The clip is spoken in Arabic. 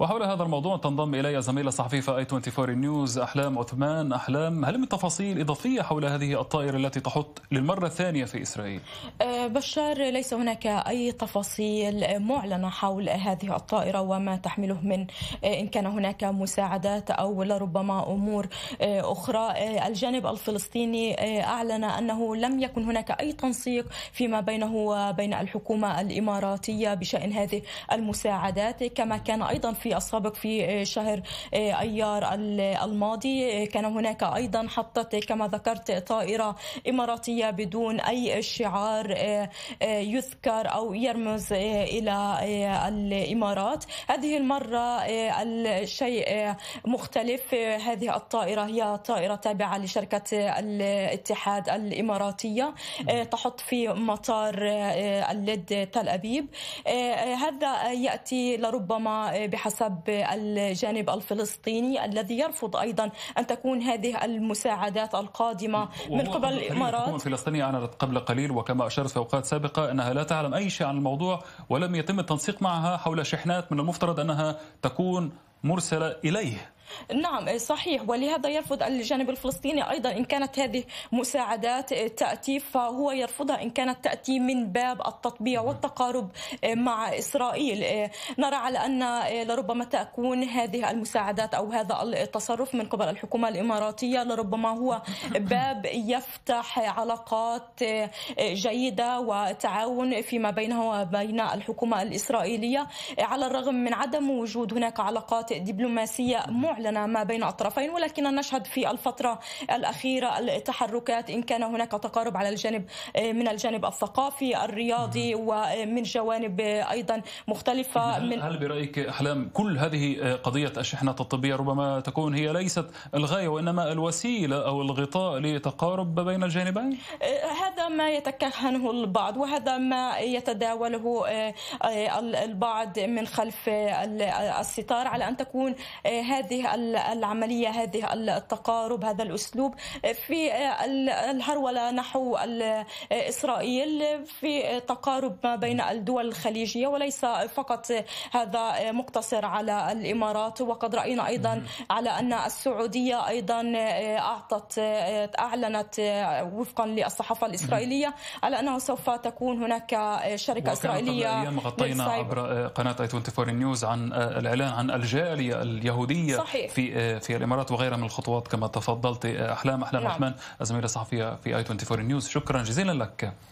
وحول هذا الموضوع تنضم الي زميله صحفيه اي 24 نيوز احلام عثمان احلام هل من تفاصيل اضافيه حول هذه الطائره التي تحط للمره الثانيه في اسرائيل؟ أه، بشار ليس هناك اي تفاصيل معلنه حول هذه الطائره وما تحمله من أه، ان كان هناك مساعدات او لربما امور أه، اخرى الجانب الفلسطيني اعلن انه لم يكن هناك اي تنسيق فيما بينه وبين الحكومه الاماراتيه بشان هذه المساعدات كما كان ايضا في في السابق في آه، شهر آه، ايار الماضي آه، كان هناك ايضا حطت كما ذكرت طائره اماراتيه بدون اي شعار يذكر او يرمز الى الامارات هذه المره الشيء مختلف هذه الطائره هي طائره تابعه لشركه الاتحاد الاماراتيه نعم. تحط في مطار اللد تل ابيب هذا ياتي لربما بحسب حسب الجانب الفلسطيني الذي يرفض أيضا أن تكون هذه المساعدات القادمة من قبل الإمارات تكون الفلسطينيه أعلنت قبل قليل وكما أشرت في أوقات سابقة أنها لا تعلم أي شيء عن الموضوع ولم يتم التنسيق معها حول شحنات من المفترض أنها تكون مرسلة إليه نعم إيه، صحيح ولهذا يرفض الجانب الفلسطيني ايضا ان كانت هذه مساعدات إيه، تاتي فهو يرفضها ان كانت تاتي من باب التطبيع نعم. والتقارب إيه، مع اسرائيل نرى على ان لربما تكون هذه المساعدات او هذا التصرف من قبل الحكومه الاماراتيه لربما هو باب يفتح علاقات جيده وتعاون فيما بينه وبين الحكومه الاسرائيليه على الرغم من عدم وجود هناك علاقات دبلوماسيه نعم. أعلن ما بين الطرفين ولكن نشهد في الفترة الأخيرة التحركات إن كان هناك تقارب على الجانب آه، من الجانب الثقافي الرياضي ومن آه، جوانب آه، أيضا مختلفة من هل برأيك أحلام كل هذه قضية الشحنات الطبية ربما تكون هي ليست الغاية وإنما الوسيلة أو الغطاء لتقارب بين الجانبين؟ ما يتكهنه البعض وهذا ما يتداوله آه، البعض من خلف الستار على ان تكون آه، هذه العمليه هذه التقارب هذا الاسلوب في آه، الهروله نحو اسرائيل في تقارب ما بين الدول الخليجيه وليس فقط هذا مقتصر على الامارات وقد راينا ايضا على ان السعوديه ايضا اعطت اعلنت وفقا للصحافه الاسرائيليه الإسرائيلية على أنه سوف تكون هناك آه، شركة إسرائيلية قبل أيام غطينا عبر آه، قناة اي 24 نيوز عن آه، الإعلان عن الجالية اليهودية صحيح. في في الإمارات وغيرها من الخطوات كما تفضلت أحلام أحلام نعم. رحمن الزميلة الصحفية في اي 24 نيوز شكرا جزيلا لك